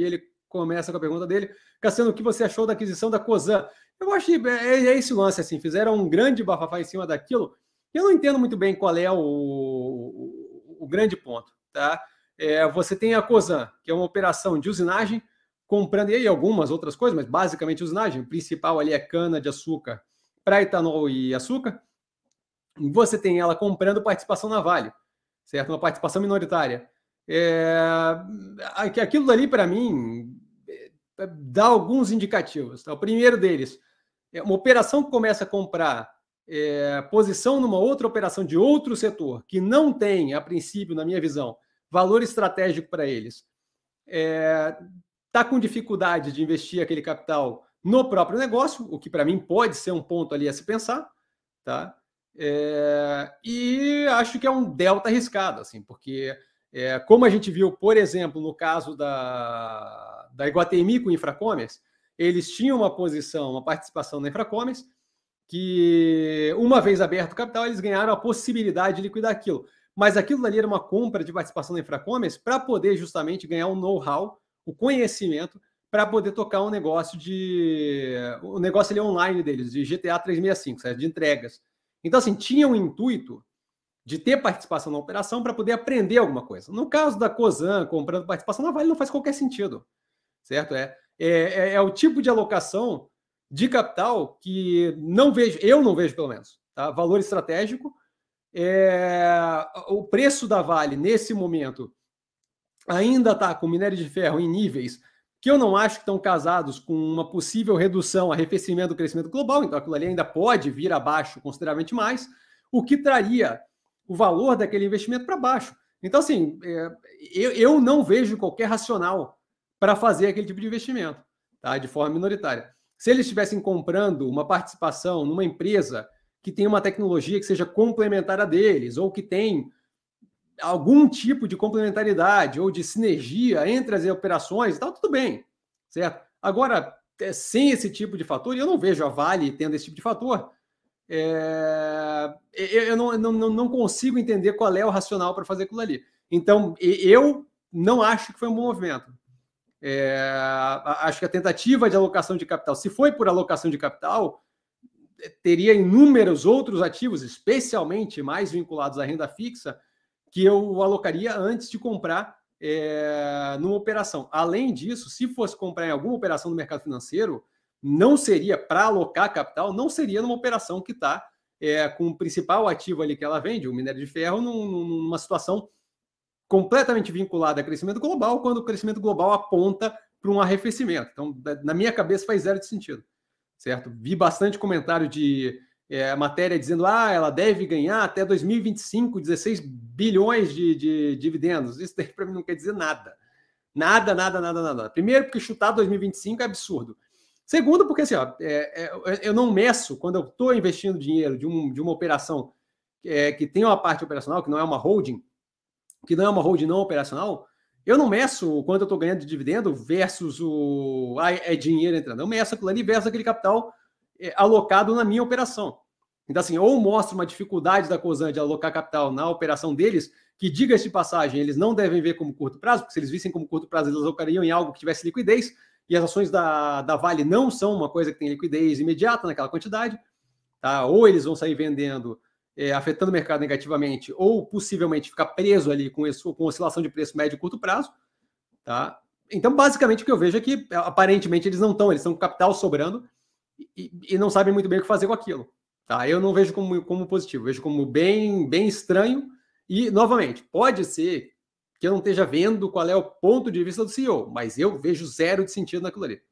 e ele começa com a pergunta dele. Cassiano, o que você achou da aquisição da Cosan? Eu acho que é, é, é esse lance, assim, fizeram um grande bafafá em cima daquilo. Eu não entendo muito bem qual é o, o, o grande ponto, tá? É, você tem a Cosan, que é uma operação de usinagem, comprando e aí algumas outras coisas, mas basicamente usinagem. O principal ali é cana de açúcar para etanol e açúcar. Você tem ela comprando participação na Vale, certo? Uma participação minoritária. É, aquilo dali, para mim, é, dá alguns indicativos. Tá? O primeiro deles é uma operação que começa a comprar é, posição numa outra operação de outro setor, que não tem, a princípio, na minha visão, valor estratégico para eles, está é, com dificuldade de investir aquele capital no próprio negócio, o que para mim pode ser um ponto ali a se pensar, tá? É, e acho que é um delta arriscado, assim, porque é, como a gente viu, por exemplo, no caso da, da Iguatemi com o Infracommerce, eles tinham uma posição, uma participação na Infracommerce, que uma vez aberto o capital, eles ganharam a possibilidade de liquidar aquilo. Mas aquilo ali era uma compra de participação na Infracommerce para poder justamente ganhar o um know-how, o conhecimento, para poder tocar um negócio de. O um negócio ali online deles, de GTA 365, certo? de entregas. Então, assim, tinha um intuito de ter participação na operação para poder aprender alguma coisa. No caso da COSAN comprando participação na Vale, não faz qualquer sentido, certo? É, é, é, é o tipo de alocação de capital que não vejo, eu não vejo pelo menos, tá? valor estratégico. É, o preço da Vale nesse momento ainda está com minério de ferro em níveis que eu não acho que estão casados com uma possível redução, arrefecimento do crescimento global, então aquilo ali ainda pode vir abaixo consideravelmente mais, o que traria o valor daquele investimento para baixo. Então, assim, é, eu, eu não vejo qualquer racional para fazer aquele tipo de investimento, tá? de forma minoritária. Se eles estivessem comprando uma participação numa empresa que tem uma tecnologia que seja complementar a deles, ou que tem algum tipo de complementaridade ou de sinergia entre as operações e tá tal, tudo bem, certo? Agora, é, sem esse tipo de fator, e eu não vejo a Vale tendo esse tipo de fator, é... eu não, não, não consigo entender qual é o racional para fazer aquilo ali. Então, eu não acho que foi um bom movimento. É... acho que a tentativa de alocação de capital, se foi por alocação de capital, teria inúmeros outros ativos, especialmente mais vinculados à renda fixa, que eu alocaria antes de comprar é, numa operação. Além disso, se fosse comprar em alguma operação do mercado financeiro, não seria para alocar capital, não seria numa operação que está é, com o principal ativo ali que ela vende, o minério de ferro, num, numa situação completamente vinculada a crescimento global, quando o crescimento global aponta para um arrefecimento. Então, na minha cabeça, faz zero de sentido, certo? Vi bastante comentário de é, matéria dizendo ah, ela deve ganhar até 2025 16 bilhões de, de dividendos. Isso daí para mim não quer dizer nada. Nada, nada, nada, nada. Primeiro, porque chutar 2025 é absurdo. Segundo, porque assim, ó, é, é, eu não meço quando eu estou investindo dinheiro de, um, de uma operação é, que tem uma parte operacional, que não é uma holding, que não é uma holding não operacional, eu não meço o quanto eu estou ganhando de dividendo versus o ah, é dinheiro entrando. Eu meço aquilo ali versus aquele capital é, alocado na minha operação. Então, assim, ou mostra uma dificuldade da COSAN de alocar capital na operação deles, que, diga-se de passagem, eles não devem ver como curto prazo, porque se eles vissem como curto prazo, eles alocariam em algo que tivesse liquidez e as ações da, da Vale não são uma coisa que tem liquidez imediata naquela quantidade, tá? ou eles vão sair vendendo, é, afetando o mercado negativamente, ou possivelmente ficar preso ali com, isso, com oscilação de preço médio e curto prazo. Tá? Então, basicamente, o que eu vejo é que é, aparentemente eles não estão, eles estão com capital sobrando e, e, não sabem muito bem o que fazer com aquilo. Tá? Eu não vejo como, como positivo, vejo como bem, bem estranho. E, novamente, pode ser que eu não esteja vendo qual é o ponto de vista do CEO, mas eu vejo zero de sentido naquilo ali.